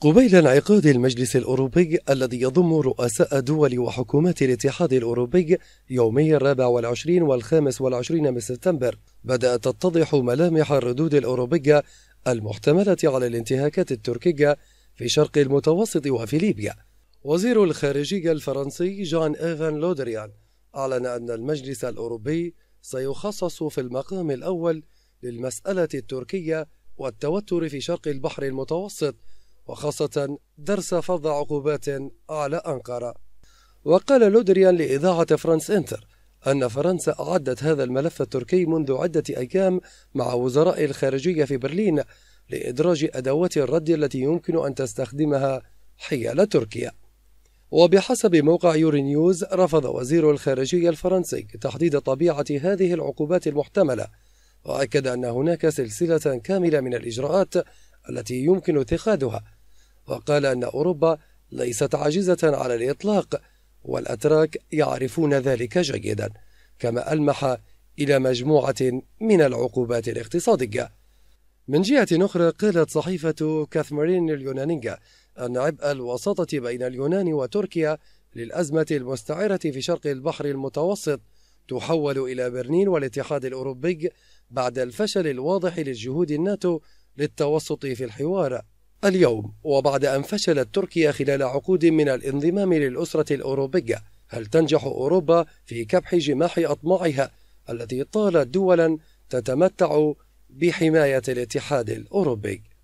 قبيل انعقاد المجلس الأوروبي الذي يضم رؤساء دول وحكومات الاتحاد الأوروبي يومي الرابع والعشرين والخامس والعشرين من سبتمبر بدأت تتضح ملامح الردود الأوروبية المحتملة على الانتهاكات التركية في شرق المتوسط وفي ليبيا وزير الخارجية الفرنسي جان إيفان لودريان أعلن أن المجلس الأوروبي سيخصص في المقام الأول للمسألة التركية والتوتر في شرق البحر المتوسط وخاصة درس فرض عقوبات على أنقرة وقال لودريان لإذاعة فرانس إنتر أن فرنسا أعدت هذا الملف التركي منذ عدة أيام مع وزراء الخارجية في برلين لإدراج أدوات الرد التي يمكن أن تستخدمها حيال تركيا وبحسب موقع يوري نيوز رفض وزير الخارجية الفرنسي تحديد طبيعة هذه العقوبات المحتملة وأكد أن هناك سلسلة كاملة من الإجراءات التي يمكن اتخاذها وقال أن أوروبا ليست عاجزة على الإطلاق والأتراك يعرفون ذلك جيدا كما ألمح إلى مجموعة من العقوبات الاقتصادية من جهة أخرى قالت صحيفة كاثمرين اليونانية أن عبء الوساطة بين اليونان وتركيا للأزمة المستعرة في شرق البحر المتوسط تحول إلى برلين والاتحاد الأوروبي بعد الفشل الواضح للجهود الناتو للتوسط في الحوار اليوم وبعد أن فشلت تركيا خلال عقود من الانضمام للأسرة الأوروبية هل تنجح أوروبا في كبح جماح أطماعها التي طالت دولا تتمتع بحماية الاتحاد الأوروبي